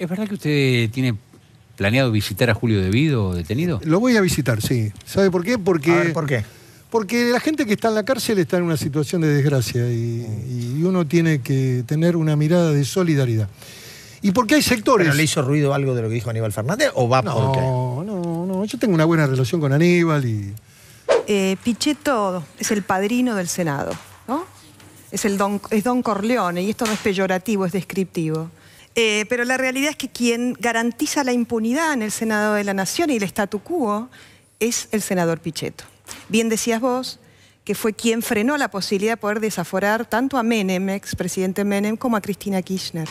¿Es verdad que usted tiene planeado visitar a Julio Debido detenido? Lo voy a visitar, sí. ¿Sabe por qué? Porque, ¿Por qué? Porque la gente que está en la cárcel está en una situación de desgracia y, uno tiene que tener una mirada de solidaridad. Y por qué hay sectores. le hizo ruido algo de lo que dijo Aníbal Fernández o va no, qué? No, no, yo tengo una buena relación con Aníbal y. Eh, Pichetto es el padrino del Senado, ¿no? Es, el don, es don Corleone y esto no es peyorativo, es descriptivo. Eh, pero la realidad es que quien garantiza la impunidad en el Senado de la Nación y el statu quo es el senador Pichetto. Bien decías vos que fue quien frenó la posibilidad de poder desaforar tanto a Menem, expresidente Menem, como a Cristina Kirchner.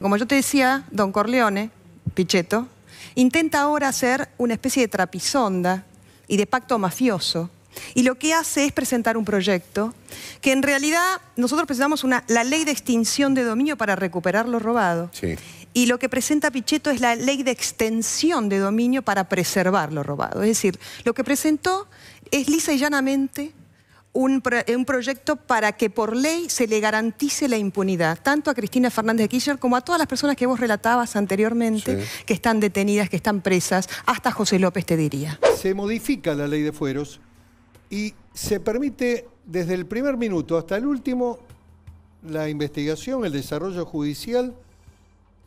Como yo te decía, don Corleone, Pichetto, intenta ahora hacer una especie de trapisonda y de pacto mafioso y lo que hace es presentar un proyecto que en realidad nosotros presentamos una, la ley de extinción de dominio para recuperar lo robado. Y lo que presenta Pichetto es la ley de extensión de dominio para preservar lo robado. Es decir, lo que presentó es lisa y llanamente un, proyecto para que por ley se le garantice la impunidad, tanto a Cristina Fernández de Kirchner como a todas las personas que vos relatabas anteriormente, que están detenidas, que están presas, hasta José López te diría. Se modifica la ley de fueros y se permite desde el primer minuto hasta el último la investigación, el desarrollo judicial,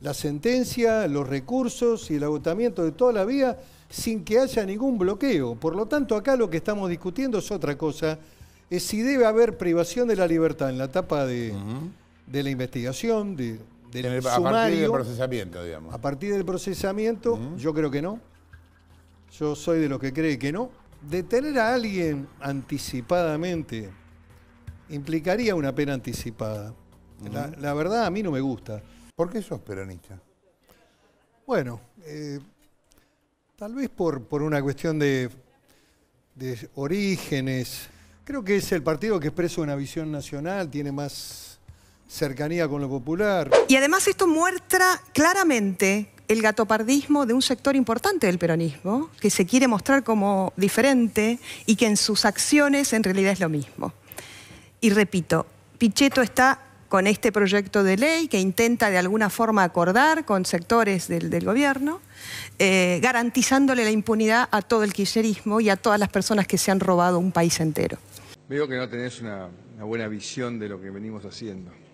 la sentencia, los recursos y el agotamiento de toda la vía sin que haya ningún bloqueo. Por lo tanto, acá lo que estamos discutiendo es otra cosa, es si debe haber privación de la libertad en la etapa de, la investigación, de, del sumario, A partir del procesamiento, digamos. A partir del procesamiento, yo creo que no. Yo soy de los que cree que no detener a alguien anticipadamente implicaría una pena anticipada. la, verdad a mí no me gusta. ¿Por qué sos peronista? Bueno, eh, tal vez por, por una cuestión de, de orígenes. Creo que es el partido que expresa una visión nacional, tiene más cercanía con lo popular. Y además esto muestra claramente el gatopardismo de un sector importante del peronismo, que se quiere mostrar como diferente y que en sus acciones en realidad es lo mismo. Y repito, Pichetto está con este proyecto de ley que intenta de alguna forma acordar con sectores del, gobierno, eh, garantizándole la impunidad a todo el kirchnerismo y a todas las personas que se han robado un país entero. Veo que no tenés una buena visión de lo que venimos haciendo.